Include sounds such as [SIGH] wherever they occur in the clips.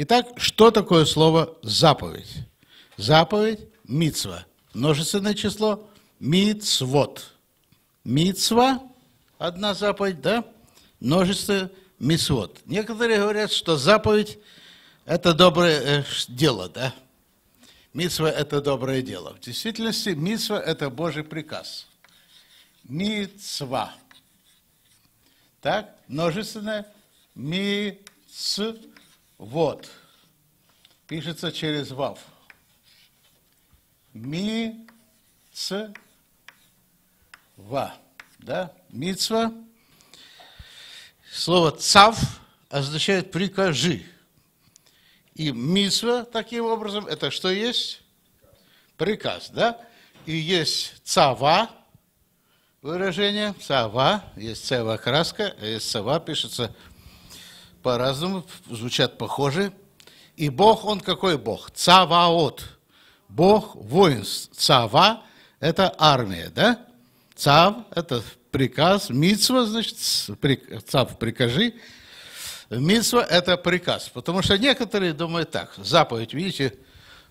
Итак, что такое слово заповедь? Заповедь – мицва. Множественное число – мицвод. Мицва – одна заповедь, да? Множество – мицвод. Некоторые говорят, что заповедь – это доброе э, дело, да? Мицва – это доброе дело. В действительности мицва – это Божий приказ. Мицва. Так? Множественное – мицва вот. Пишется через вав. Ми, ц, ва. Да? Мицва. Слово цав означает прикажи. И мицва таким образом, это что есть? Приказ, да? И есть цава, выражение, цава, есть цава краска, а есть цава, пишется по-разному звучат похожи. И Бог, Он какой Бог? Цаваот. Бог воинств. Цава – это армия, да? Цав – это приказ. Митсва, значит, цав – прикажи. Митсва – это приказ. Потому что некоторые думают так. Заповедь, видите,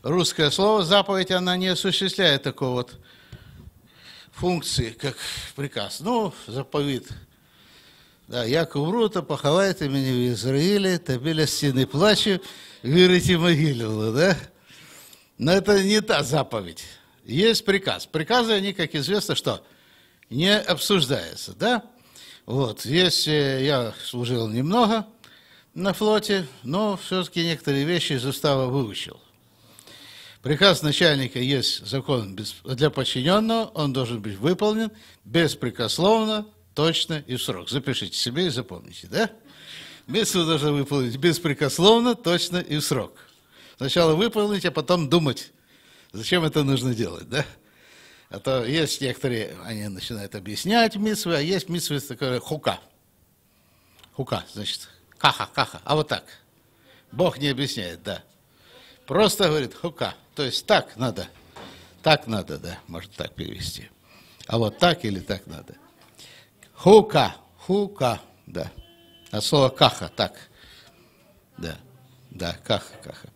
русское слово заповедь, она не осуществляет такой вот функции, как приказ. Ну, заповедь да, Яков Рута поховайте мене в Ізраїлі та біля стіни плачу, вірите могилу, да? Но ну, это не та заповедь. Есть приказ. Приказы, они, как известно, что? Не обсуждаются, да? Вот, есть, э, я служил немного на флоте, но все-таки некоторые вещи из устава выучил. Приказ начальника есть закон для подчиненного, он должен быть выполнен беспрекословно, точно и в срок. Запишите себе и запомните, да? Миссию должны выполнить беспрекословно, точно и в срок. Сначала выполнить, а потом думать, зачем это нужно делать, да? А то есть некоторые, они начинают объяснять митсвы, а есть митсвы такая хука. Хука, значит, каха, каха, а вот так. Бог не объясняет, да. Просто говорит хука, то есть так надо. Так надо, да, может так перевести. А вот так или так надо. Хука, хука, да. От а слова каха, так. Да, да, каха, каха.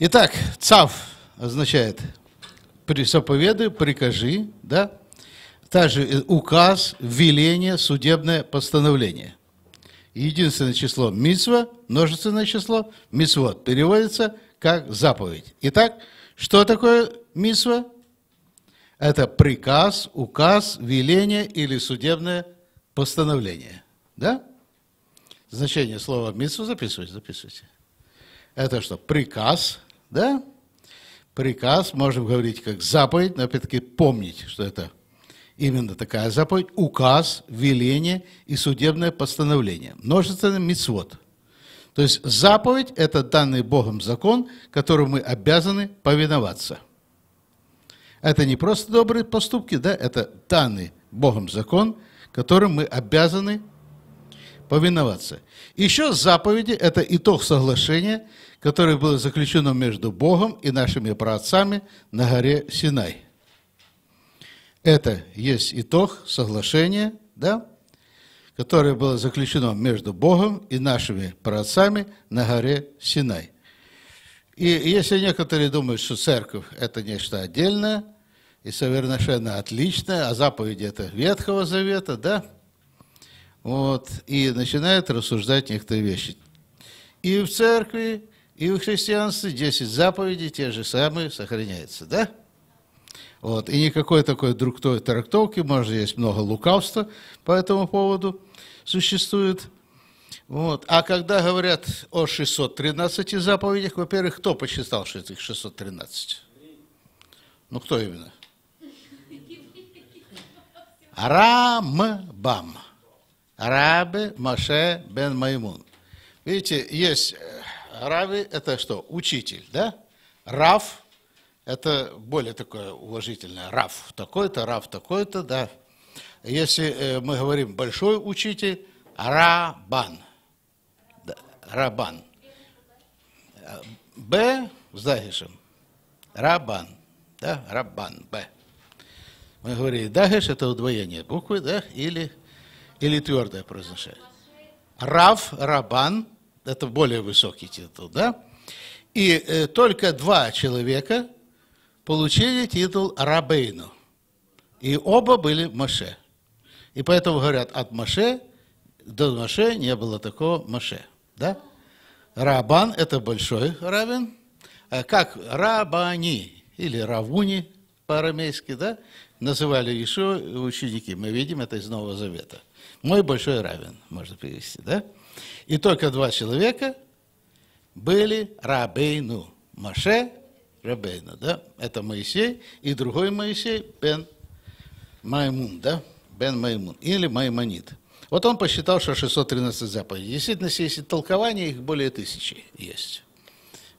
Итак, цав означает присоповеды, прикажи, да. Также э, указ, веление, судебное постановление. Единственное число мисва, множественное число, мисвот переводится как заповедь. Итак, что такое мисва? Это приказ, указ, веление или судебное постановление. Да? Значение слова митсу записывайте, записывайте. Это что, приказ, да? Приказ, можем говорить как заповедь, но опять-таки помнить, что это именно такая заповедь, указ, веление и судебное постановление. Множественный мицвод. То есть заповедь – это данный Богом закон, которому мы обязаны повиноваться – это не просто добрые поступки, да, это данный Богом закон, которым мы обязаны повиноваться. Еще заповеди – это итог соглашения, которое было заключено между Богом и нашими праотцами на горе Синай. Это есть итог соглашения, да, которое было заключено между Богом и нашими праотцами на горе Синай. И если некоторые думают, что церковь – это нечто отдельное и совершенно отличное, а заповеди – это Ветхого Завета, да? Вот, и начинают рассуждать некоторые вещи. И в церкви, и в христианстве 10 заповедей, те же самые, сохраняются, да? Вот, и никакой такой другой трактовки, может, есть много лукавства по этому поводу существует – вот. А когда говорят о 613 заповедях, во-первых, кто посчитал что этих 613? Ну, кто именно? Бам, Рабы Маше бен Маймун. Видите, есть э, Рави, это что, учитель, да? Рав, это более такое уважительное. Рав такой-то, Рав такой-то, да. Если э, мы говорим большой учитель, Рабан. Рабан. Б с дагишем. Рабан. Да, Рабан, Б. Мы говорили, дагиш это удвоение буквы, да, или, или твердое произношение. Рав, Рабан, это более высокий титул, да? И э, только два человека получили титул Рабейну. И оба были Маше. И поэтому говорят от Маше до Маше не было такого Маше. Да? Рабан – это большой равен, а как рабани или равуни по-арамейски, да, называли еще ученики. Мы видим это из Нового Завета. Мой большой равен, можно перевести, да? И только два человека были рабейну. Маше Рабейну, да? Это Моисей и другой Моисей Бен Маймун, да? Бен Маймун или Маймонит. Вот он посчитал, что 613 заповедей. Действительно, если толкование, их более тысячи есть.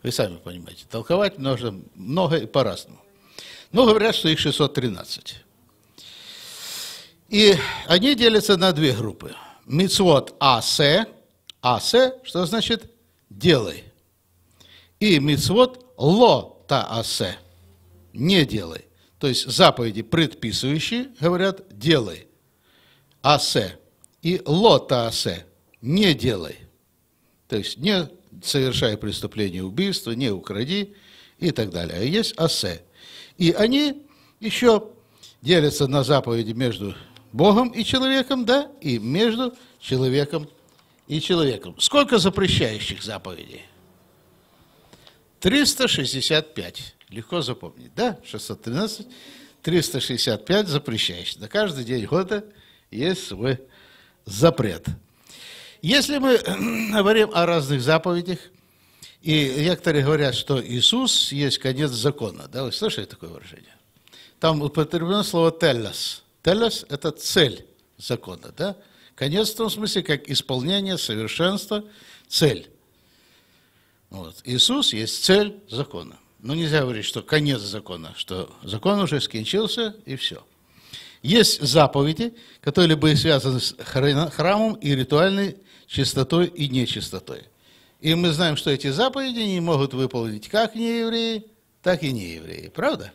Вы сами понимаете, толковать нужно много и по-разному. Но говорят, что их 613. И они делятся на две группы. Мицвод асе, асе, что значит делай. И мицвод ло та асе, не делай. То есть заповеди предписывающие говорят делай. Асе и лотаасе – не делай. То есть не совершай преступление убийства, не укради и так далее. А есть асе. И они еще делятся на заповеди между Богом и человеком, да, и между человеком и человеком. Сколько запрещающих заповедей? 365. Легко запомнить, да? 613, 365 запрещающих. На каждый день года есть свой запрет. Если мы [CLEARS THROAT] говорим о разных заповедях, и некоторые говорят, что Иисус есть конец закона. Да, вы слышали такое выражение? Там употреблено слово «теллас». «Теллас» – это цель закона, да? Конец в том смысле, как исполнение, совершенство, цель. Вот. Иисус есть цель закона. Но нельзя говорить, что конец закона, что закон уже скончился и все. Есть заповеди, которые были связаны с храмом и ритуальной чистотой и нечистотой. И мы знаем, что эти заповеди не могут выполнить как неевреи, так и неевреи, правда?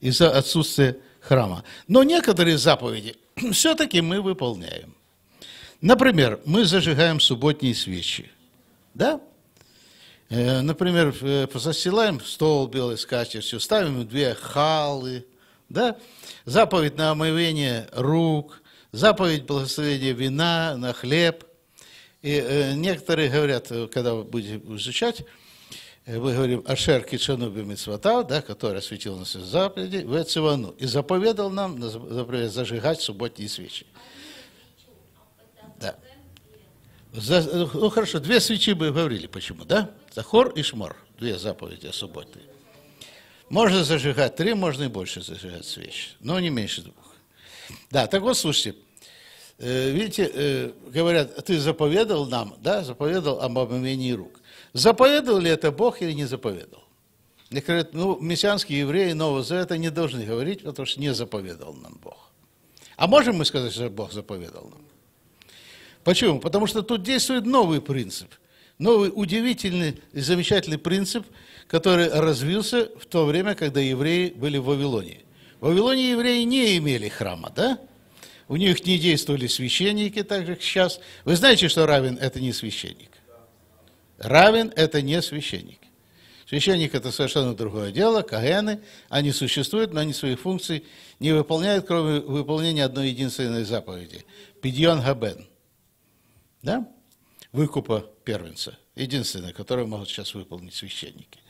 Из-за отсутствия храма. Но некоторые заповеди [CLEARS THROAT] все-таки мы выполняем. Например, мы зажигаем субботние свечи, да? Э, например, засилаем э, стол белой скатертью, ставим две халы – да? Заповедь на омывение рук, заповедь благословения вина на хлеб. И э, некоторые говорят, э, когда вы будете изучать, э, мы говорим о Шерке Чанубе Мицвата, да, который осветил нас из заповеди, в Эцивану, и заповедал нам, например, зажигать субботние свечи. Да. За, э, ну хорошо, две свечи мы говорили, почему, да? Захор и Шмор, две заповеди субботние. Можно зажигать три, можно и больше зажигать свечи, но не меньше двух. Да, так вот, слушайте, э, видите, э, говорят, ты заповедал нам, да, заповедал об обмении рук. Заповедал ли это Бог или не заповедал? Мне говорят, ну, мессианские евреи Нового Завета не должны говорить, потому что не заповедал нам Бог. А можем мы сказать, что Бог заповедал нам? Почему? Потому что тут действует новый принцип. Новый удивительный и замечательный принцип, который развился в то время, когда евреи были в Вавилоне. В Вавилоне евреи не имели храма, да? У них не действовали священники, так же как сейчас. Вы знаете, что равен – это не священник? Равен – это не священник. Священник – это совершенно другое дело, каены, они существуют, но они своих функций не выполняют, кроме выполнения одной единственной заповеди – пидьон габен, Да? выкупа первенца. Единственное, которое могут сейчас выполнить священники.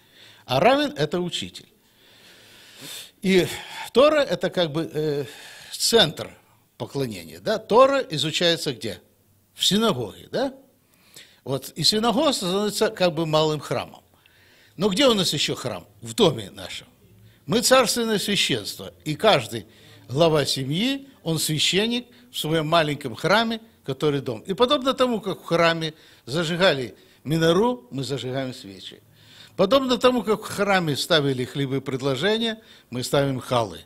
А равен – это учитель. И Тора – это как бы э, центр поклонения. Да? Тора изучается где? В синагоге. Да? Вот, и синагога становится как бы малым храмом. Но где у нас еще храм? В доме нашем. Мы царственное священство, и каждый глава семьи, он священник в своем маленьком храме, который дом. И подобно тому, как в храме зажигали минору, мы зажигаем свечи. Подобно тому, как в храме ставили хлебы предложения, мы ставим халы.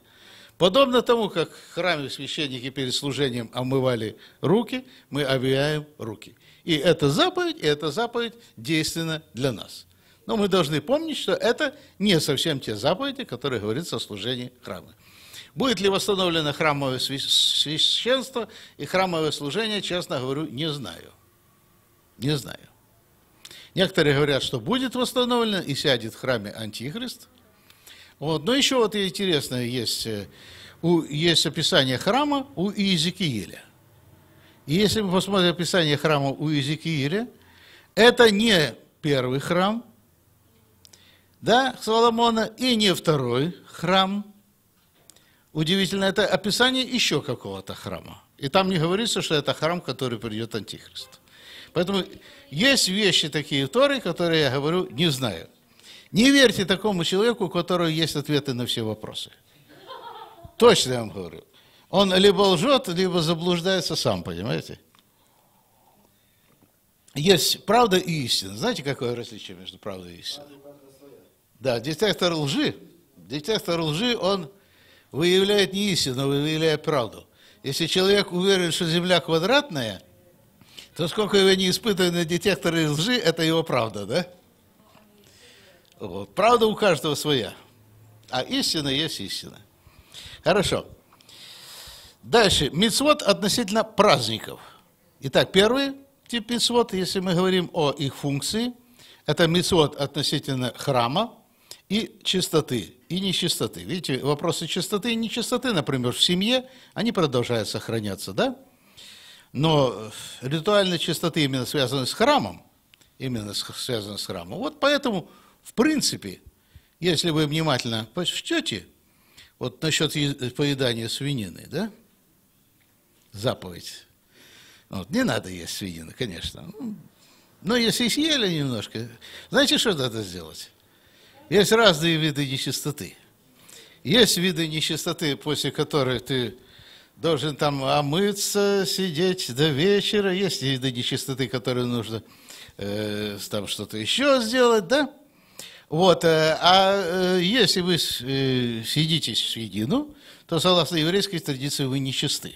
Подобно тому, как в храме священники перед служением омывали руки, мы обвиваем руки. И эта заповедь, и эта заповедь действенна для нас. Но мы должны помнить, что это не совсем те заповеди, которые говорится о служении храма. Будет ли восстановлено храмовое священство и храмовое служение, честно говорю, не знаю. Не знаю. Некоторые говорят, что будет восстановлено и сядет в храме Антихрист. Вот. Но еще вот интересно, есть, э, у, есть описание храма у Иезекииля. И если мы посмотрим описание храма у Иезекииля, это не первый храм, да, Соломона, и не второй храм, Удивительно, это описание еще какого-то храма. И там не говорится, что это храм, который придет Антихрист. Поэтому есть вещи такие в Торе, которые, я говорю, не знаю. Не верьте такому человеку, у которого есть ответы на все вопросы. Точно я вам говорю. Он либо лжет, либо заблуждается сам, понимаете? Есть правда и истина. Знаете, какое различие между правдой и истиной? Да, детектор лжи. Детектор лжи, он выявляет не истину, выявляет правду. Если человек уверен, что Земля квадратная, то сколько его не испытывает на детекторы лжи, это его правда, да? Вот. Правда у каждого своя. А истина есть истина. Хорошо. Дальше. Мицвод относительно праздников. Итак, первый тип мицвод, если мы говорим о их функции, это мицвод относительно храма и чистоты и нечистоты. Видите, вопросы чистоты и нечистоты, например, в семье, они продолжают сохраняться, да? Но ритуальные чистоты именно связаны с храмом, именно связаны с храмом. Вот поэтому, в принципе, если вы внимательно почтете, вот насчет поедания свинины, да, заповедь, ну, вот, не надо есть свинину, конечно. Ну, но если съели немножко, знаете, что надо сделать? Есть разные виды нечистоты. Есть виды нечистоты, после которых ты должен там омыться, сидеть до вечера. Есть виды нечистоты, которые нужно э, там что-то еще сделать, да? Вот, э, а э, если вы э, сидитесь в едину, то, согласно еврейской традиции, вы нечисты.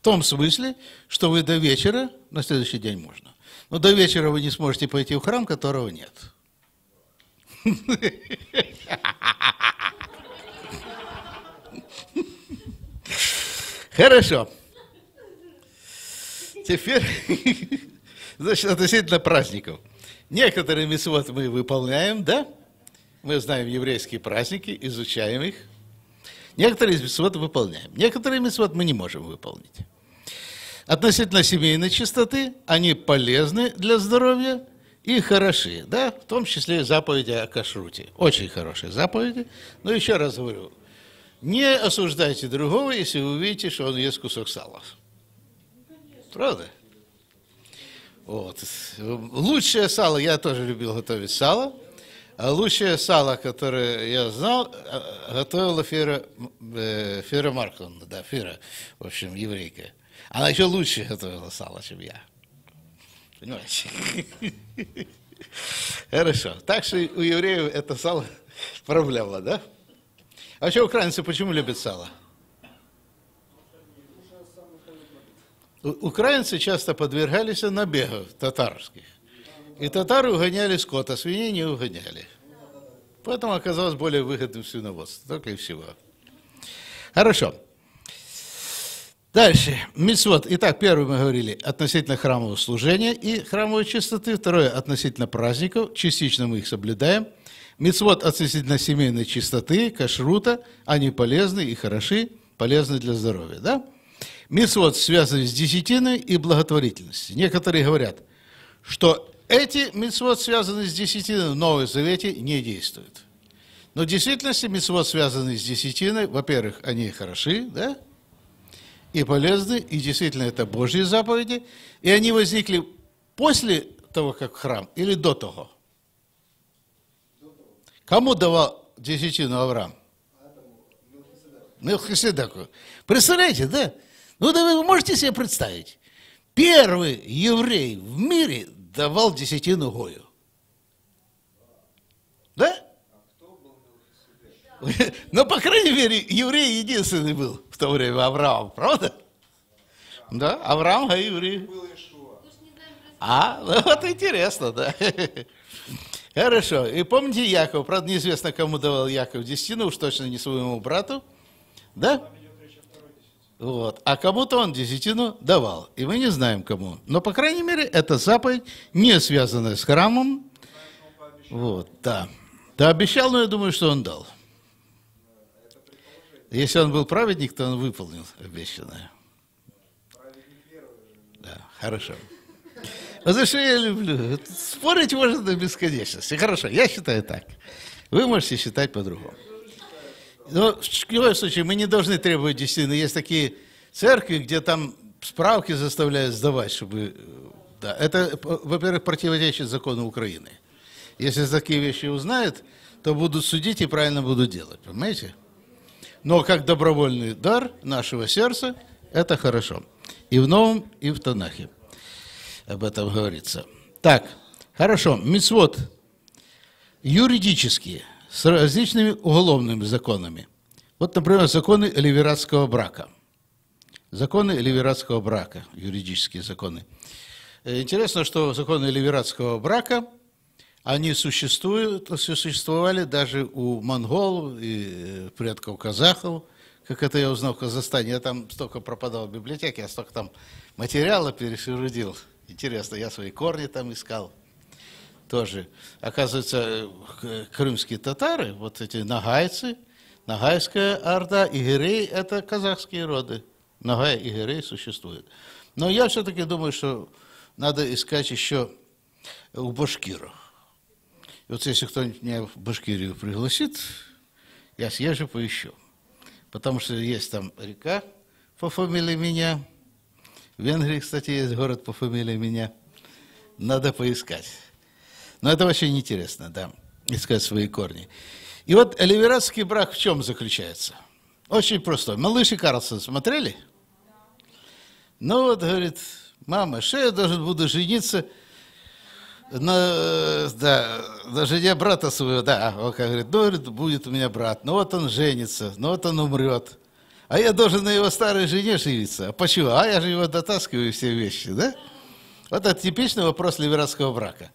В том смысле, что вы до вечера, на следующий день можно, но до вечера вы не сможете пойти в храм, которого нет. [LAUGHS] Хорошо. Теперь, [LAUGHS] значит, относительно праздников. Некоторые митцвот мы выполняем, да? Мы знаем еврейские праздники, изучаем их. Некоторые из митцвот выполняем. Некоторые митцвот мы не можем выполнить. Относительно семейной чистоты, они полезны для здоровья, и хороши, да, в том числе заповеди о кашруте. Очень хорошие заповеди. Но еще раз говорю, не осуждайте другого, если вы увидите, что он ест кусок сала. Правда? Вот. Лучшее сало, я тоже любил готовить сало. А лучшее сало, которое я знал, э, готовила Фера, э, Фера Марковна, да, Фера, в общем, еврейка. Она еще лучше готовила сало, чем я. Понимаете? [LAUGHS] Хорошо. Так что у евреев это сало [LAUGHS] проблема, да? А вообще украинцы почему любят сало? Украинцы часто подвергались набегу татарских. И татары угоняли скот, а свиней не угоняли. Поэтому оказалось более выгодным свиноводство. Только и всего. Хорошо. Дальше, мицвод. Итак, первое мы говорили относительно храмового служения и храмовой чистоты. Второе, относительно праздников. Частично мы их соблюдаем. Мицвод относительно семейной чистоты, кашрута. Они полезны и хороши, полезны для здоровья. Да? Мицвод связан с десятиной и благотворительностью. Некоторые говорят, что эти мицвод связаны с десятиной в Новой Завете не действуют. Но в действительности мицвод связаны с десятиной, во-первых, они хороши, да? и полезны, и действительно это Божьи заповеди, и они возникли после того, как храм, или до того? Кому давал десятину Авраам? Мелхиседеку. Представляете, да? Ну, да вы можете себе представить. Первый еврей в мире давал десятину Гою. Да? Но а [LAUGHS] ну, по крайней мере, еврей единственный был в то время Авраам, правда? Да, Авраам а и Гаиври. А, ну вот интересно, да. Хорошо. И помните Яков, правда, неизвестно, кому давал Яков десятину, уж точно не своему брату, да? Вот. А кому-то он десятину давал, и мы не знаем кому. Но, по крайней мере, это заповедь, не связанная с храмом. Вот, да. Да, обещал, но я думаю, что он дал. Если он был праведник, то он выполнил обещанное. Да, хорошо. Вот за что я люблю. Спорить можно до бесконечности. Хорошо, я считаю так. Вы можете считать по-другому. Но в любом случае мы не должны требовать десятины. Есть такие церкви, где там справки заставляют сдавать, чтобы... Да, это, во-первых, противоречит закону Украины. Если такие вещи узнают, то будут судить и правильно будут делать, понимаете? но как добровольный дар нашего сердца – это хорошо. И в Новом, и в Танахе об этом говорится. Так, хорошо, мицвод юридические, с различными уголовными законами. Вот, например, законы ливератского брака. Законы ливератского брака, юридические законы. Э, интересно, что законы ливератского брака – они существуют, существовали даже у монголов и э, предков казахов, как это я узнал в Казахстане. Я там столько пропадал в библиотеке, я столько там материала перешерудил. Интересно, я свои корни там искал тоже. Оказывается, крымские татары, вот эти нагайцы, нагайская орда, игерей – это казахские роды. Нагай и игерей существуют. Но я все-таки думаю, что надо искать еще у башкиров. И вот если кто-нибудь меня в Башкирию пригласит, я съезжу поищу. Потому что есть там река по фамилии меня. В Венгрии, кстати, есть город по фамилии меня. Надо поискать. Но это очень интересно, да, искать свои корни. И вот оливерадский брак в чем заключается? Очень просто. Малыш и Карлсон смотрели? Ну вот, говорит, мама, что я должен буду жениться на, э, да, на жене брата своего, да, он как говорит, ну, будет у меня брат, ну вот он женится, ну вот он умрет. А я должен на его старой жене жениться. А почему? А я же его дотаскиваю все вещи, да? Вот это типичный вопрос ливерского брака.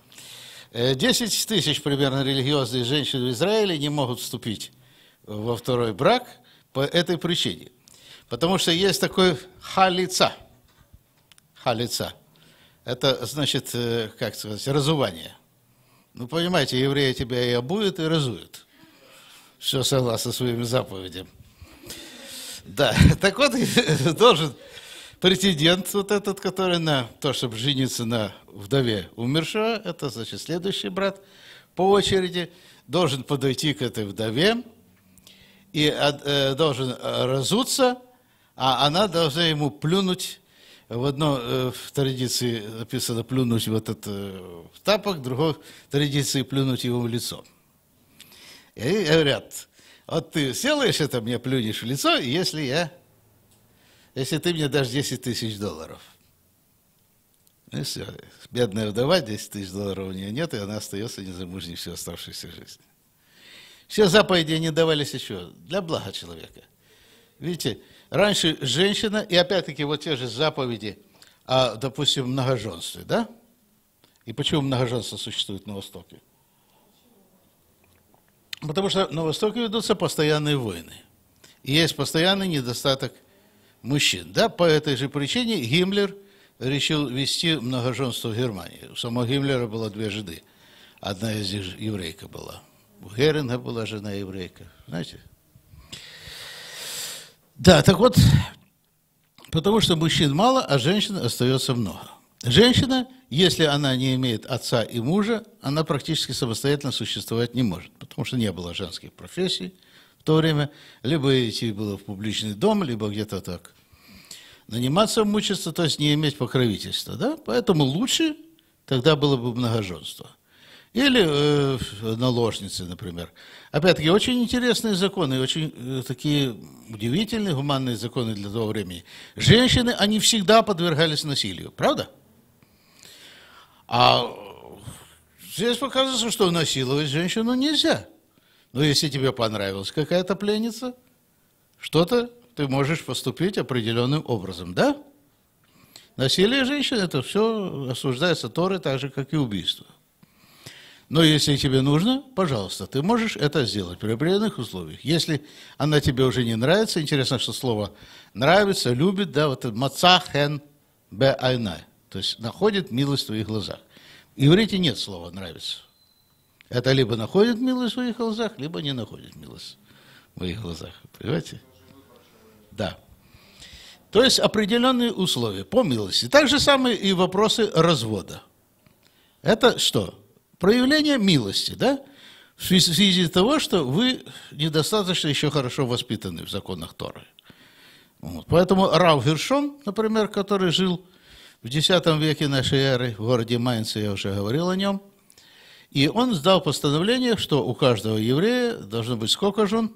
Э, десять тысяч примерно религиозных женщин в Израиле не могут вступить во второй брак по этой причине. Потому что есть такой халица. Халица. Это значит, э, как сказать, разувание – ну, понимаете, евреи тебя и обуют, и разуют. Все согласно своим заповедям. Да, [LAUGHS] так вот, [LAUGHS] должен претендент вот этот, который на то, чтобы жениться на вдове умершего, это, значит, следующий брат по очереди, должен подойти к этой вдове и э, должен э, разуться, а она должна ему плюнуть в одной в традиции написано плюнуть в этот в тапок, в другой традиции плюнуть его в лицо. И говорят, вот ты сделаешь это, мне плюнешь в лицо, если я, если ты мне дашь 10 тысяч долларов. Ну все, бедная вдова, 10 тысяч долларов у нее нет, и она остается незамужней всю оставшуюся жизнь. Все заповеди не давались еще для блага человека. Видите, Раньше женщина, и опять-таки вот те же заповеди о, допустим, многоженстве, да? И почему многоженство существует на Востоке? Потому что на Востоке ведутся постоянные войны. И есть постоянный недостаток мужчин. Да, по этой же причине Гиммлер решил вести многоженство в Германии. У самого Гиммлера было две жены. Одна из них еврейка была. У Геринга была жена еврейка. Знаете, да, так вот, потому что мужчин мало, а женщин остается много. Женщина, если она не имеет отца и мужа, она практически самостоятельно существовать не может, потому что не было женских профессий в то время. Либо идти было в публичный дом, либо где-то так наниматься, мучиться, то есть не иметь покровительства. Да? Поэтому лучше тогда было бы многоженство. Или э, наложницы, например. Опять-таки, очень интересные законы, очень э, такие удивительные, гуманные законы для того времени. Женщины, они всегда подвергались насилию, правда? А здесь показывается, что насиловать женщину нельзя. Но если тебе понравилась какая-то пленница, что-то ты можешь поступить определенным образом, да? Насилие женщин – это все осуждается Торы так же, как и убийство. Но если тебе нужно, пожалуйста, ты можешь это сделать при определенных условиях. Если она тебе уже не нравится, интересно, что слово нравится, любит, да, вот мацахен бе айна, то есть находит милость в твоих глазах. И иврите нет слова нравится. Это либо находит милость в своих глазах, либо не находит милость в моих глазах. Понимаете? Да. То есть определенные условия по милости. Так же самое и вопросы развода. Это что? проявление милости, да? В связи, с того, что вы недостаточно еще хорошо воспитаны в законах Торы. Вот. Поэтому Рав Вершон, например, который жил в X веке нашей эры в городе Майнце, я уже говорил о нем, и он сдал постановление, что у каждого еврея должно быть сколько жен?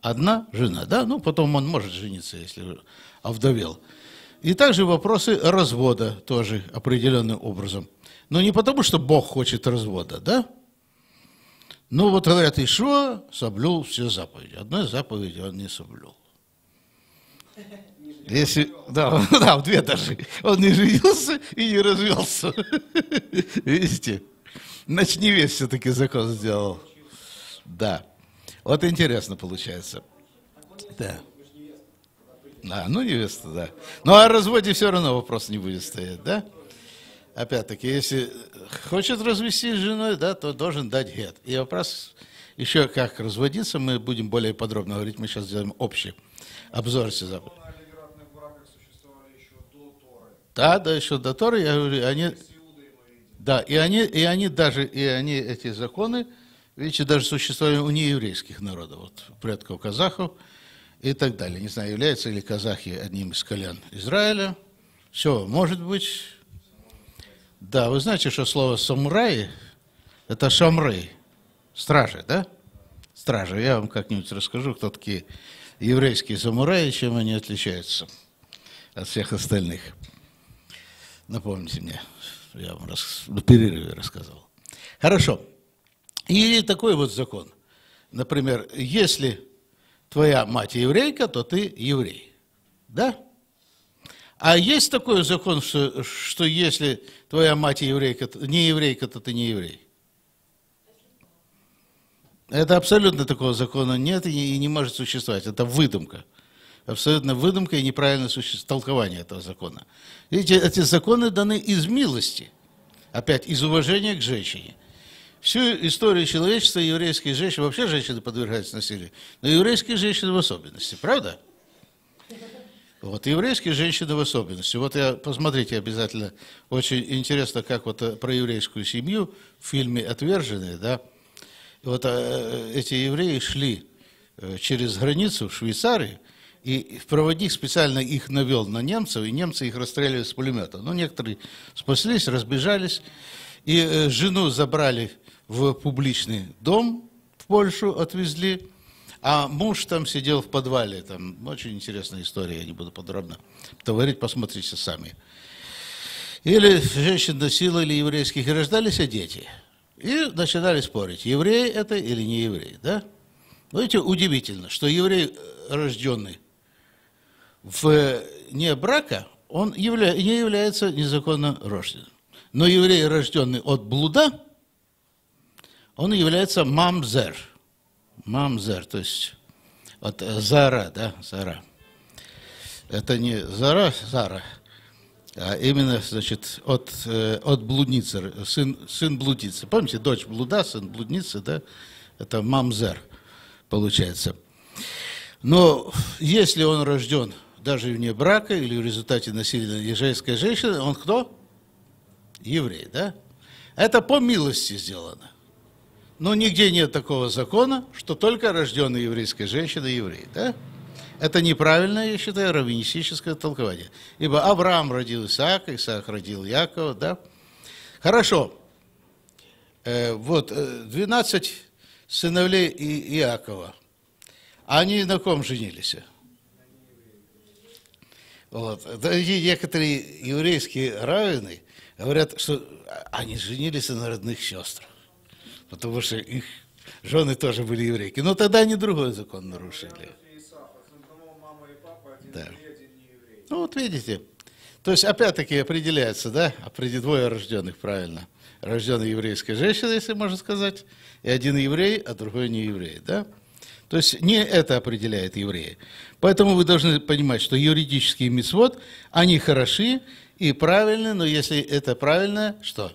Одна жена, да? Ну, потом он может жениться, если овдовел. И также вопросы развода тоже определенным образом – но не потому, что Бог хочет развода, да? Ну вот говорят, Ишуа соблюл все заповеди. Одной заповеди он не соблюл. Если, да, [LAUGHS] да, в две даже. Он не женился и не развелся. [LAUGHS] Видите? Начни весь все-таки закон сделал. Да. Вот интересно получается. Да. да, ну невеста, да. Ну а о разводе все равно вопрос не будет стоять, да? опять-таки, если хочет развестись с женой, да, то должен дать гет. И вопрос еще как разводиться, мы будем более подробно говорить, мы сейчас сделаем общий обзор сюда. Да, да, еще до Торы, я говорю, они... Да, и они, и они даже, и они, эти законы, видите, даже существовали у нееврейских народов, вот, предков казахов и так далее. Не знаю, являются ли казахи одним из колян Израиля. Все может быть, да, вы знаете, что слово самурай это «шамры», стражи, да? Стражи. Я вам как-нибудь расскажу, кто такие еврейские самураи, чем они отличаются от всех остальных. Напомните мне, я вам рас... на перерыве рассказывал. Хорошо. И такой вот закон. Например, если твоя мать еврейка, то ты еврей. Да? А есть такой закон, что, что если твоя мать еврейка, не еврейка, то ты не еврей? Это абсолютно такого закона нет и не, и не может существовать. Это выдумка. Абсолютно выдумка и неправильное суще... толкование этого закона. Видите, эти законы даны из милости. Опять, из уважения к женщине. Всю историю человечества еврейские женщины, вообще женщины подвергаются насилию, но еврейские женщины в особенности, правда? Вот, еврейские женщины в особенности. Вот я, посмотрите обязательно, очень интересно, как вот э, про еврейскую семью в фильме «Отверженные», да, вот э, эти евреи шли э, через границу в Швейцарии, и проводник специально их навел на немцев, и немцы их расстреливали с пулемета. Но ну, некоторые спаслись, разбежались, и э, жену забрали в публичный дом в Польшу, отвезли, а муж там сидел в подвале, там очень интересная история, я не буду подробно говорить, посмотрите сами. Или женщин насиловали еврейских, и рождались а дети. И начинали спорить, еврей это или не еврей, да? Знаете, удивительно, что еврей, э, рожденный вне э, брака, он явля, не является незаконно рожденным. Но еврей, рожденный от блуда, он является мамзер – Мамзер, то есть от э, зара, да, зара. Это не зара, зара, а именно, значит, от, э, от блудницы, сын, сын блудницы. Помните, дочь блуда, сын блудницы, да? Это мамзер, получается. Но если он рожден даже вне брака или в результате насилия ежейской женщины, он кто? Еврей, да? Это по милости сделано. Но нигде нет такого закона, что только рожденная еврейская женщина еврей. Да? Это неправильное, я считаю, раввинистическое толкование. Ибо Авраам родил Исаака, Исаак родил Якова. Да? Хорошо. Э, вот, 12 э, сыновей и Иакова. Они на ком женились? Вот. и некоторые еврейские раввины говорят, что они женились на родных сестрах потому что их жены тоже были еврейки. Но тогда они другой закон нарушили. А да. Ну вот видите, то есть опять-таки определяется, да, а двое рожденных, правильно. Рожденная еврейская женщина, если можно сказать, и один еврей, а другой не еврей, да. То есть не это определяет евреи. Поэтому вы должны понимать, что юридические мицвод, они хороши и правильны, но если это правильное, что?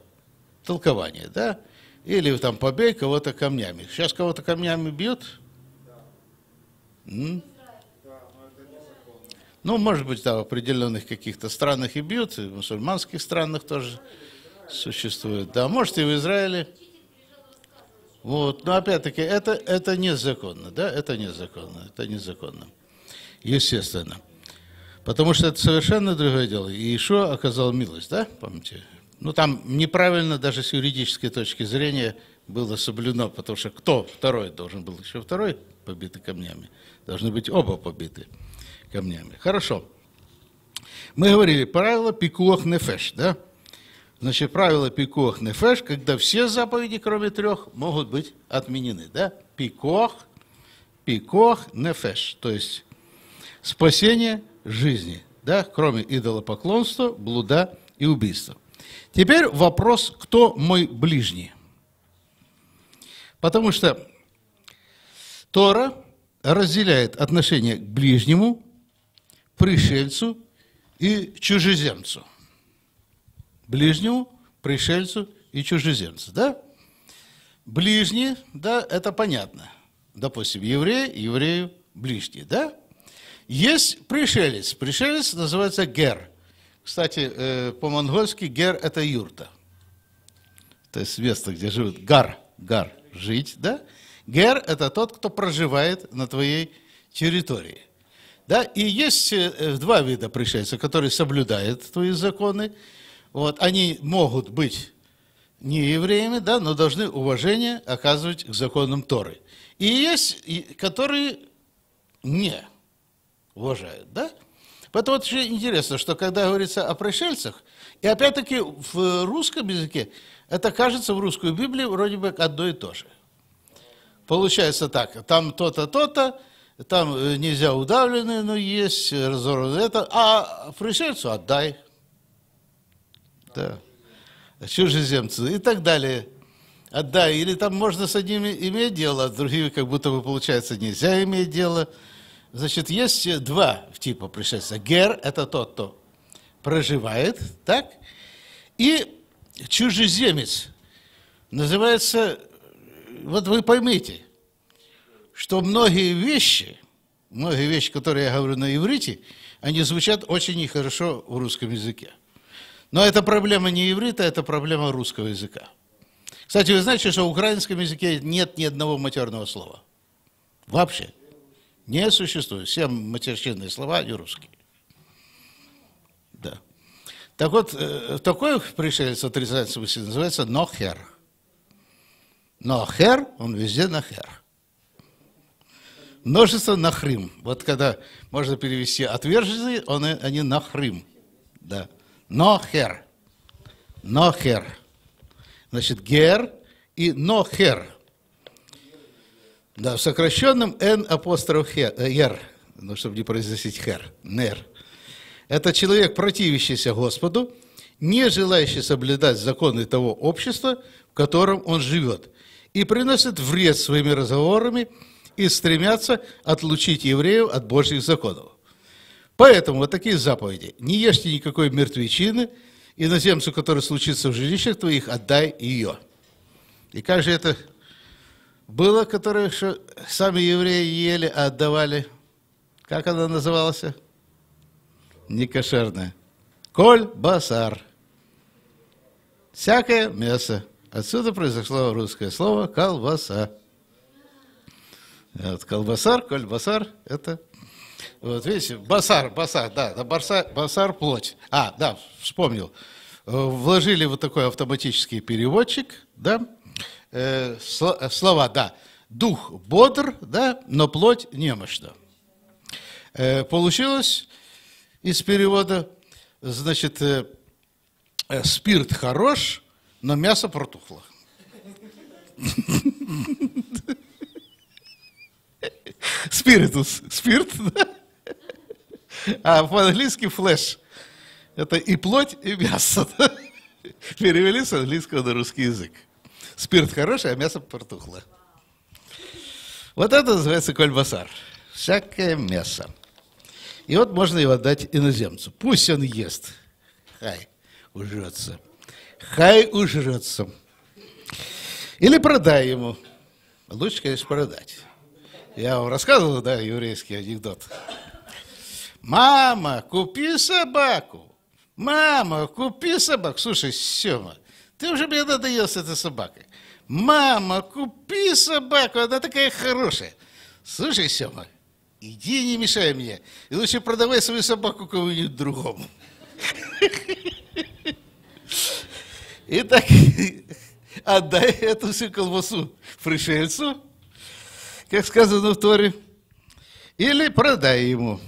Толкование, да? Или там побей кого-то камнями. Сейчас кого-то камнями бьют? Да. Ну, может быть, да, в определенных каких-то странах и бьют, и в мусульманских странах тоже существует. Да, может, и в Израиле. Вот, но опять-таки, это, это незаконно, да, это незаконно, это незаконно, естественно. Потому что это совершенно другое дело. И еще оказал милость, да, помните, ну там неправильно даже с юридической точки зрения было соблюдено, потому что кто второй должен был еще второй побиты камнями? Должны быть оба побиты камнями. Хорошо. Мы говорили правило пикуах нефеш, да? Значит, правило пикуах нефеш, когда все заповеди, кроме трех, могут быть отменены, да? Пикуах, пикуах нефеш, то есть спасение жизни, да, кроме идолопоклонства, блуда и убийства. Теперь вопрос, кто мой ближний? Потому что Тора разделяет отношение к ближнему, пришельцу и чужеземцу. Ближнему, пришельцу и чужеземцу, да? Ближний, да, это понятно. Допустим, еврей, еврею ближние, да? Есть пришелец. Пришелец называется гер – кстати, э, по-монгольски гер – это юрта. То есть место, где живут. Гар. Гар. Жить, да? Гер – это тот, кто проживает на твоей территории. Да? И есть э, два вида пришельцев, которые соблюдают твои законы. Вот. Они могут быть не евреями, да, но должны уважение оказывать к законам Торы. И есть, которые не уважают, да? Поэтому это очень интересно, что когда говорится о пришельцах, и опять-таки в русском языке, это кажется в русскую Библию вроде бы одно и то же. Получается так, там то-то, то-то, там э, нельзя удавленные, но есть э, разорванные, это, а пришельцу отдай. Да. чужеземцы и так далее. Отдай. Или там можно с одними иметь дело, а с другими как будто бы получается нельзя иметь дело. Значит, есть два типа пришельца. Гер – это тот, кто проживает, так? И чужеземец называется, вот вы поймите, что многие вещи, многие вещи, которые я говорю на иврите, они звучат очень нехорошо в русском языке. Но это проблема не иврита, это проблема русского языка. Кстати, вы знаете, что в украинском языке нет ни одного матерного слова? Вообще. Не существует. Все матерщинные слова не русские. Да. Так вот, э, такой пришелец в смысле называется нохер. Нохер, он везде нохер Множество нахрим. Вот когда можно перевести отверженные, он, они нахрим. Да. Нохер. Нохер. Значит, гер и нохер. Да, в сокращенном н апостроф хер, э, ну, чтобы не произносить Хер, Нер. Это человек, противящийся Господу, не желающий соблюдать законы того общества, в котором он живет, и приносит вред своими разговорами и стремятся отлучить евреев от Божьих законов. Поэтому вот такие заповеди. Не ешьте никакой мертвечины, и на иноземцу, которая случится в жилищах твоих, отдай ее. И как же это было, которое сами евреи ели, а отдавали. Как она называлась? Некошерная. Коль басар. Всякое мясо. Отсюда произошло русское слово колбаса. Вот, колбасар, кольбасар, это... Вот видите, басар, басар, да, басар, басар плоть. А, да, вспомнил. Э, вложили вот такой автоматический переводчик, да, Э, э, слова, да. Дух бодр, да, но плоть немощна. Э, получилось из перевода, значит, спирт хорош, но мясо протухло. Спиритус, спирт, а по-английски флеш. Это и плоть, и мясо. Перевели с английского на русский язык. Спирт хороший, а мясо протухло. Вот это называется кольбасар. Всякое мясо. И вот можно его отдать иноземцу. Пусть он ест. Хай ужрется. Хай ужрется. Или продай ему. Лучше, конечно, продать. Я вам рассказывал, да, еврейский анекдот. Мама, купи собаку. Мама, купи собаку. Слушай, Сема, ты уже мне надоел с этой собакой. Мама, купи собаку, она такая хорошая. Слушай, Сема, иди не мешай мне. И лучше продавай свою собаку кому-нибудь другому. Итак, отдай эту всю колбасу пришельцу, как сказано в Торе, или продай ему,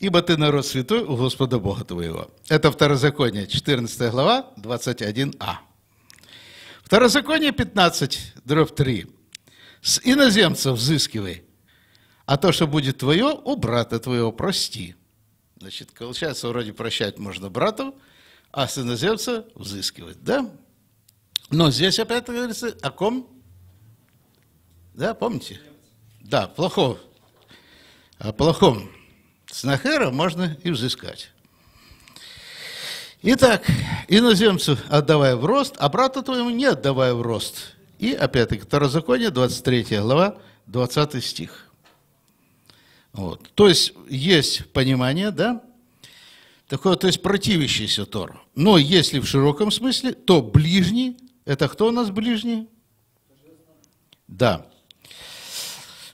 ибо ты народ святой у Господа Бога твоего. Это Второзаконие, 14 глава, 21а. Второзаконие 15, дробь 3. С иноземцев взыскивай, а то, что будет твое, у брата твоего прости. Значит, получается, вроде прощать можно брату, а с иноземца взыскивать, да? Но здесь опять говорится о ком? Да, помните? Да, плохо. О плохом. С Нахера можно и взыскать. Итак, иноземцу отдавая в рост, а брату твоему не отдавая в рост. И опять-таки Второзаконие, 23 глава, 20 стих. Вот. То есть есть понимание, да, такое, то есть противящийся Тор. Но если в широком смысле, то ближний, это кто у нас ближний? Да.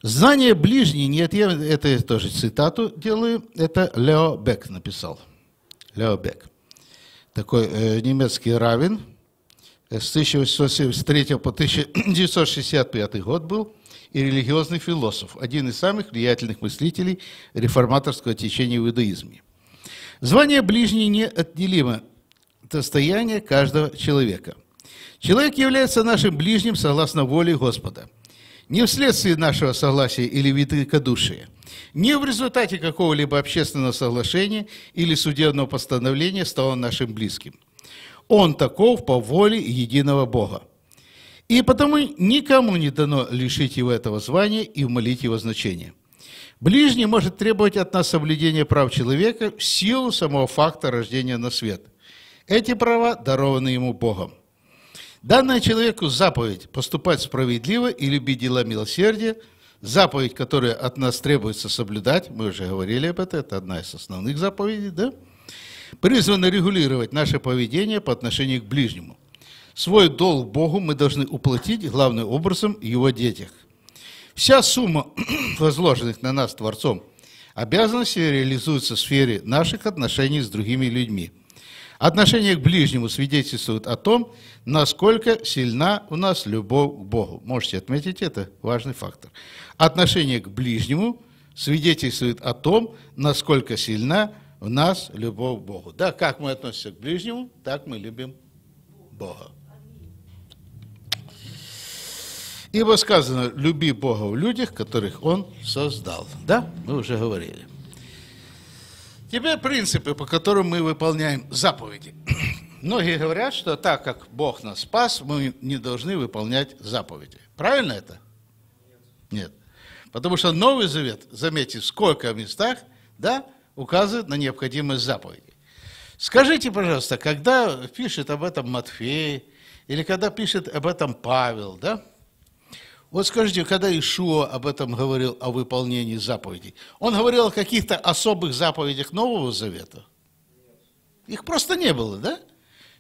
Знание ближний, нет, я это тоже цитату делаю, это Лео Бек написал. Лео Бек такой э, немецкий равен э, с 1873 по 1965 год был, и религиозный философ, один из самых влиятельных мыслителей реформаторского течения в иудаизме. Звание ближней неотделимо от состояния каждого человека. Человек является нашим ближним согласно воле Господа, не вследствие нашего согласия или великодушия, не в результате какого-либо общественного соглашения или судебного постановления стал он нашим близким. Он таков по воле единого Бога. И потому никому не дано лишить его этого звания и умолить его значения. Ближний может требовать от нас соблюдения прав человека в силу самого факта рождения на свет. Эти права дарованы ему Богом. Данная человеку заповедь поступать справедливо и любить дела милосердия – заповедь, которая от нас требуется соблюдать, мы уже говорили об этом, это одна из основных заповедей, да? призвана регулировать наше поведение по отношению к ближнему. Свой долг Богу мы должны уплатить главным образом его детях. Вся сумма [CLEARS THROAT] возложенных на нас Творцом обязанностей реализуется в сфере наших отношений с другими людьми. Отношение к ближнему свидетельствует о том, насколько сильна у нас любовь к Богу. Можете отметить это, важный фактор. Отношение к ближнему свидетельствует о том, насколько сильна в нас любовь к Богу. Да, как мы относимся к ближнему, так мы любим Бога. Ибо сказано, люби Бога в людях, которых Он создал. Да, мы уже говорили. Теперь принципы, по которым мы выполняем заповеди. [CLEARS THROAT] Многие говорят, что так как Бог нас спас, мы не должны выполнять заповеди. Правильно это? Нет. Нет. Потому что Новый Завет, заметьте, в сколько местах, да, указывает на необходимость заповедей. Скажите, пожалуйста, когда пишет об этом Матфей, или когда пишет об этом Павел, да? Вот скажите, когда Ишуа об этом говорил, о выполнении заповедей, он говорил о каких-то особых заповедях Нового Завета? Их просто не было, да?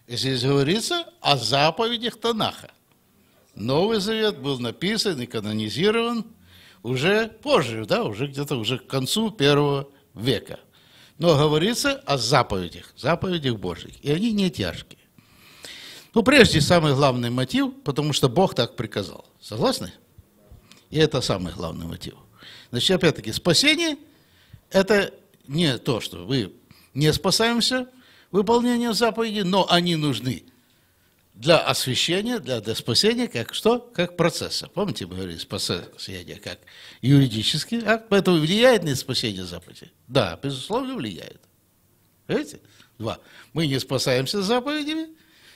Здесь говорится о заповедях Танаха. Новый Завет был написан и канонизирован – уже позже, да, уже где-то уже к концу первого века. Но говорится о заповедях, заповедях Божьих, и они не тяжкие. Ну, прежде, самый главный мотив, потому что Бог так приказал. Согласны? И это самый главный мотив. Значит, опять-таки, спасение – это не то, что вы не спасаемся, выполнение заповеди, но они нужны – для освящения, для, для спасения, как что? Как процесса. Помните, мы говорили, спасение как юридический акт, поэтому влияет на спасение заповеди? Да, безусловно, влияет. Видите? Два. Мы не спасаемся заповедями,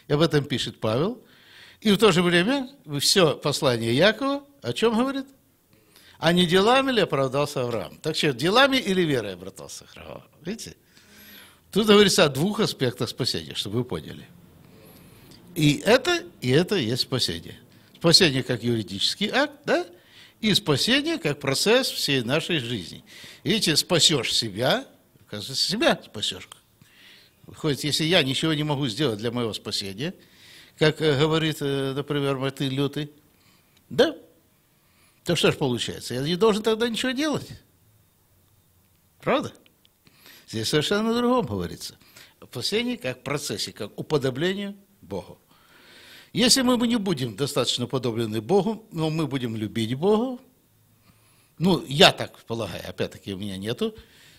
и об этом пишет Павел. И в то же время все послание Якова о чем говорит? А не делами ли оправдался Авраам? Так что, делами или верой оправдался Авраам? Видите? Тут говорится о двух аспектах спасения, чтобы вы поняли – и это, и это есть спасение. Спасение как юридический акт, да? И спасение как процесс всей нашей жизни. Видите, спасешь себя, оказывается, себя спасешь. Выходит, если я ничего не могу сделать для моего спасения, как э, говорит, э, например, Мартин Лютый, да, то что же получается? Я не должен тогда ничего делать. Правда? Здесь совершенно на другом говорится. Спасение как процессе, как уподоблению Богу. Если мы не будем достаточно подоблены Богу, но мы будем любить Бога, ну, я так полагаю, опять-таки, у меня нету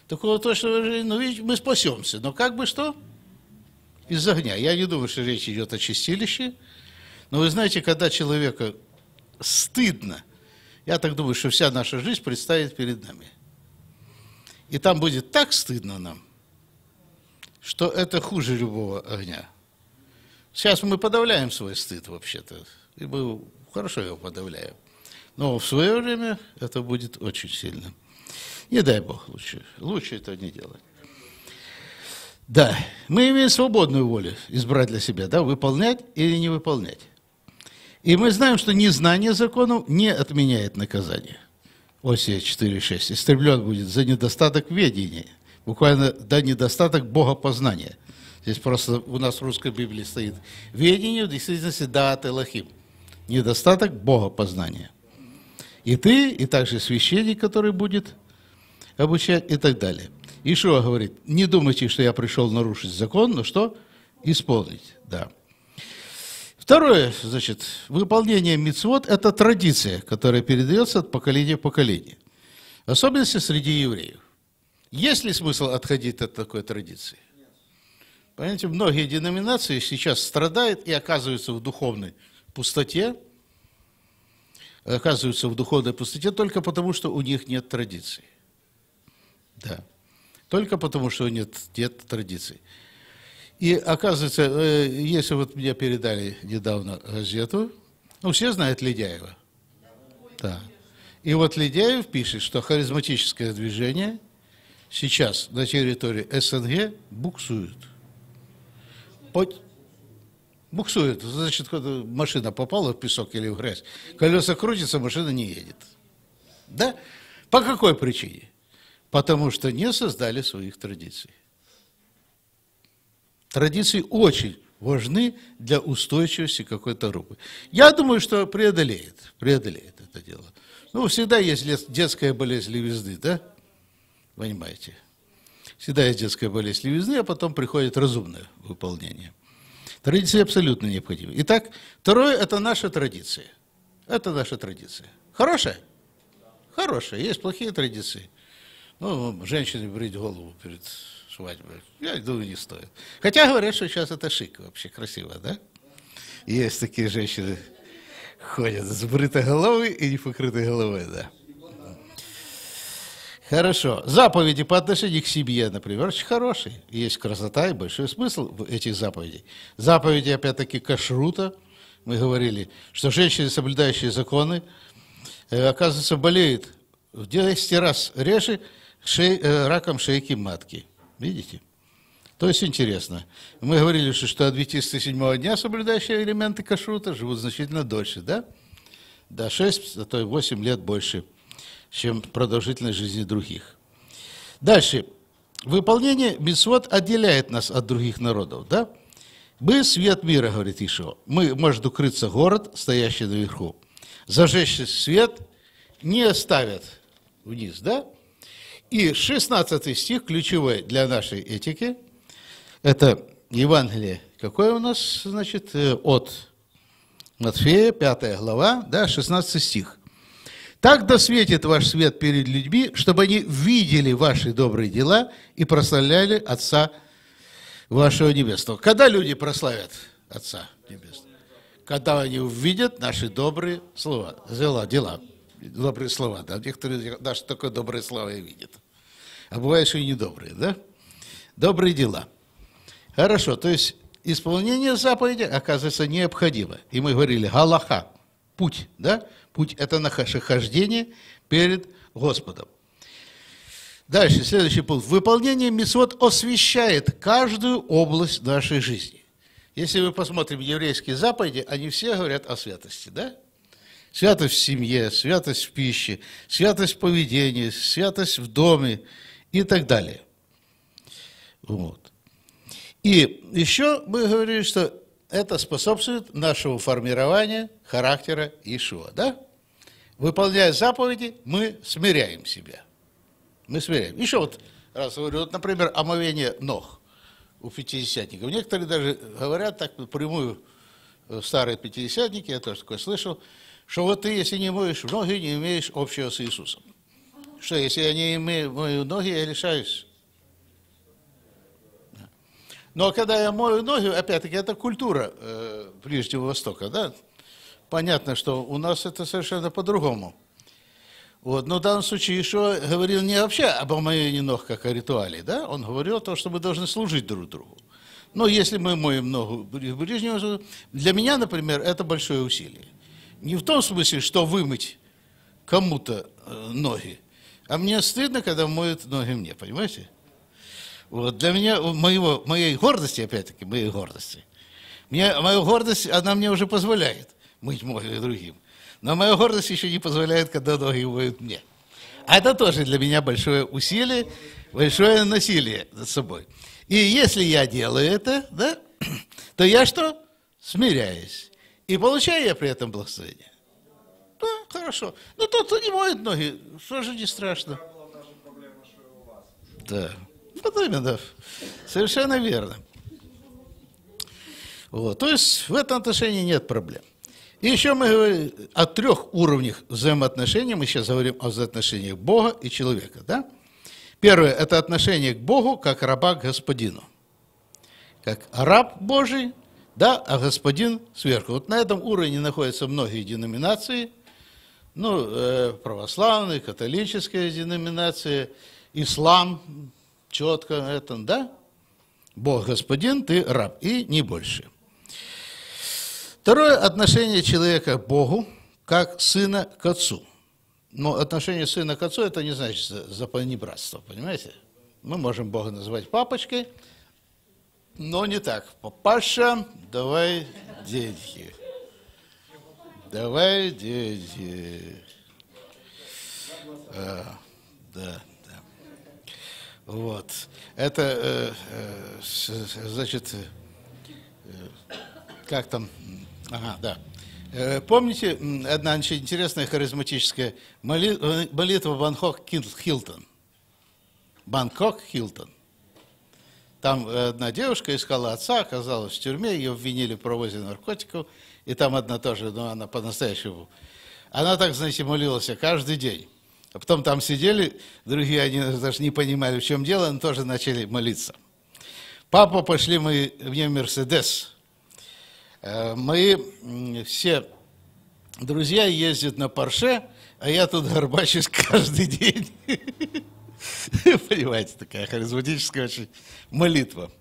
такого точного выражения, но видите, мы спасемся. Но как бы что? Из огня. Я не думаю, что речь идет о чистилище, но вы знаете, когда человека стыдно, я так думаю, что вся наша жизнь предстанет перед нами. И там будет так стыдно нам, что это хуже любого огня. Сейчас мы подавляем свой стыд вообще-то, и мы хорошо его подавляем. Но в свое время это будет очень сильно. Не дай Бог лучше. Лучше это не делать. Да, мы имеем свободную волю избрать для себя, да, выполнять или не выполнять. И мы знаем, что незнание законов не отменяет наказание. Осия 4.6. Истреблен будет за недостаток ведения, буквально да недостаток богопознания – Здесь просто у нас в русской Библии стоит «Ведение в действительности даат Элохим». Недостаток богопознания. И ты, и также священник, который будет обучать, и так далее. Ишуа говорит, не думайте, что я пришел нарушить закон, но что? Исполнить, да. Второе, значит, выполнение мицвод – это традиция, которая передается от поколения в поколение. особенности среди евреев. Есть ли смысл отходить от такой традиции? Понимаете, многие деноминации сейчас страдают и оказываются в духовной пустоте, оказываются в духовной пустоте только потому, что у них нет традиций. Да. Только потому, что нет, нет традиций. И оказывается, э, если вот мне передали недавно газету, ну, все знают Ледяева. Да. И вот Ледяев пишет, что харизматическое движение сейчас на территории СНГ буксует. Господь буксует. Значит, машина попала в песок или в грязь. Колеса крутятся, машина не едет. Да? По какой причине? Потому что не создали своих традиций. Традиции очень важны для устойчивости какой-то группы. Я думаю, что преодолеет, преодолеет это дело. Ну, всегда есть детская болезнь левизны, да? Понимаете? Всегда есть детская болезнь левизны, а потом приходит разумное выполнение. Традиции абсолютно необходимы. Итак, второе – это наша традиция. Это наша традиция. Хорошая? Хорошая. Есть плохие традиции. Ну, женщине брить голову перед свадьбой. Я думаю, не стоит. Хотя говорят, что сейчас это шик вообще, красиво, да? Есть такие женщины, ходят с бритой головой и не покрытой головой, да. Хорошо. Заповеди по отношению к семье, например, очень хорошие. Есть красота и большой смысл в этих заповедей. Заповеди, опять-таки, кашрута. Мы говорили, что женщины, соблюдающие законы, э, оказывается, болеют в 10 раз реже шей, э, раком шейки матки. Видите? То есть интересно. Мы говорили, что, что от 207 дня соблюдающие элементы кашрута живут значительно дольше, да? До 6, а то и 8 лет больше чем продолжительность жизни других. Дальше. Выполнение митцвот отделяет нас от других народов, да? Мы свет мира, говорит Ишуа. Мы может укрыться город, стоящий наверху. Зажечь свет не оставят вниз, да? И 16 стих, ключевой для нашей этики, это Евангелие. Какое у нас, значит, э, от Матфея, 5 глава, да, 16 стих. Так досветит ваш свет перед людьми, чтобы они видели ваши добрые дела и прославляли Отца вашего Небесного. Когда люди прославят Отца Небесного? Когда они увидят наши добрые слова, дела, дела добрые слова. Да? Некоторые даже такое добрые слова и видят. А бывает, еще и недобрые, да? Добрые дела. Хорошо, то есть исполнение заповеди, оказывается, необходимо. И мы говорили, галаха путь, да? Путь – это нахождение перед Господом. Дальше, следующий пункт. Выполнение мисвод освещает каждую область нашей жизни. Если мы посмотрим еврейские заповеди, они все говорят о святости, да? Святость в семье, святость в пище, святость в поведении, святость в доме и так далее. Вот. И еще мы говорили, что это способствует нашему формированию характера Ишуа, да? Выполняя заповеди, мы смиряем себя. Мы смиряем. Еще вот раз говорю, вот, например, омовение ног у пятидесятников. Некоторые даже говорят так напрямую, э, старые пятидесятники, я тоже такое слышал, что вот ты, если не моешь ноги, не имеешь общего с Иисусом. Что, если я не имею мою ноги, я лишаюсь? Но когда я мою ноги, опять-таки, это культура э, Ближнего Востока, да? Понятно, что у нас это совершенно по-другому. Вот. Но в данном случае еще говорил не вообще об омоении ног, как о ритуале, да? Он говорил о том, что мы должны служить друг другу. Но если мы моем ногу ближнего, для меня, например, это большое усилие. Не в том смысле, что вымыть кому-то э, ноги, а мне стыдно, когда моют ноги мне, понимаете? Вот. Для меня, моего, моей гордости, опять-таки, моей гордости, мне, моя гордость, она мне уже позволяет мыть мозг другим. Но моя гордость еще не позволяет, когда ноги моют мне. А это тоже для меня большое усилие, большое насилие над собой. И если я делаю это, да, [CLEARS THROAT] то я что? Смиряюсь. И получаю я при этом благословение. Да, хорошо. Ну, тот, кто не моет ноги, что же не страшно. Да. Вот именно. Совершенно верно. Вот. То есть в этом отношении нет проблем. И еще мы говорим о трех уровнях взаимоотношений. Мы сейчас говорим о взаимоотношениях Бога и человека. Да? Первое – это отношение к Богу как раба к господину. Как раб Божий, да, а господин сверху. Вот на этом уровне находятся многие деноминации. Ну, э, православные, католические деноминации, ислам, четко это, да? Бог господин, ты раб, и не больше – Второе – отношение человека к Богу, как сына к отцу. Но отношение сына к отцу – это не значит запанибратство, понимаете? Мы можем Бога называть папочкой, но не так. Папаша, давай деньги. Давай деньги. А, да, да. Вот. Это, э, э, значит, э, э, как там Ага, да. Э, помните одна очень интересная харизматическая э, молитва Бангкок Хилтон? Бангкок Хилтон. Там э, одна девушка искала отца, оказалась в тюрьме, ее обвинили в провозе наркотиков, и там одна тоже, но она по-настоящему. Она так, знаете, молилась каждый день. А потом там сидели, другие, они даже не понимали, в чем дело, но тоже начали молиться. Папа, пошли мы в мне Мерседес. Э, Мы все друзья ездят на Порше, а я тут горбачусь [LAUGHS] каждый день. [LAUGHS] Понимаете, такая харизматическая очень молитва.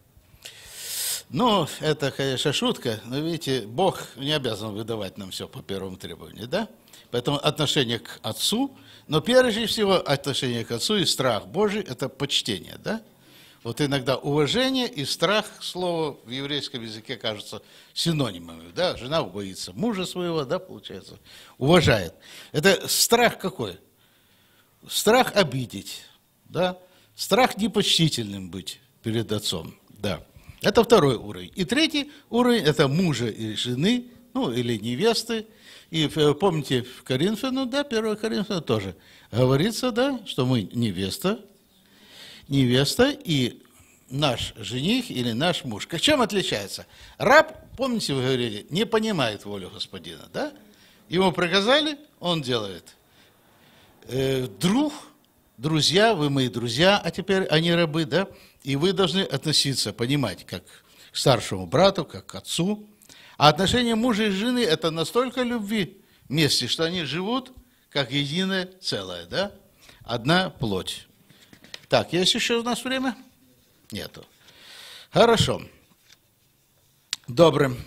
Ну, это, конечно, шутка, но видите, Бог не обязан выдавать нам все по первому требованию, да? Поэтому отношение к Отцу, но прежде всего отношение к Отцу и страх Божий – это почтение, да? Вот иногда уважение и страх, слово в еврейском языке кажется синонимами. Да? Жена боится мужа своего, да, получается, уважает. Это страх какой? Страх обидеть, да? Страх непочтительным быть перед отцом, да. Это второй уровень. И третий уровень – это мужа и жены, ну, или невесты. И э, помните, в Коринфяну, да, 1 Коринфяну тоже говорится, да, что мы невеста невеста и наш жених или наш муж. к чем отличается? Раб, помните, вы говорили, не понимает волю господина, да? Ему приказали, он делает. Э, друг, друзья, вы мои друзья, а теперь они рабы, да? И вы должны относиться, понимать, как к старшему брату, как к отцу. А отношения мужа и жены – это настолько любви вместе, что они живут как единое целое, да? Одна плоть. Так, есть еще у нас время? Нету. Хорошо. Добрым.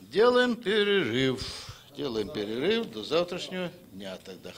Делаем перерыв. Делаем перерыв до завтрашнего дня тогда.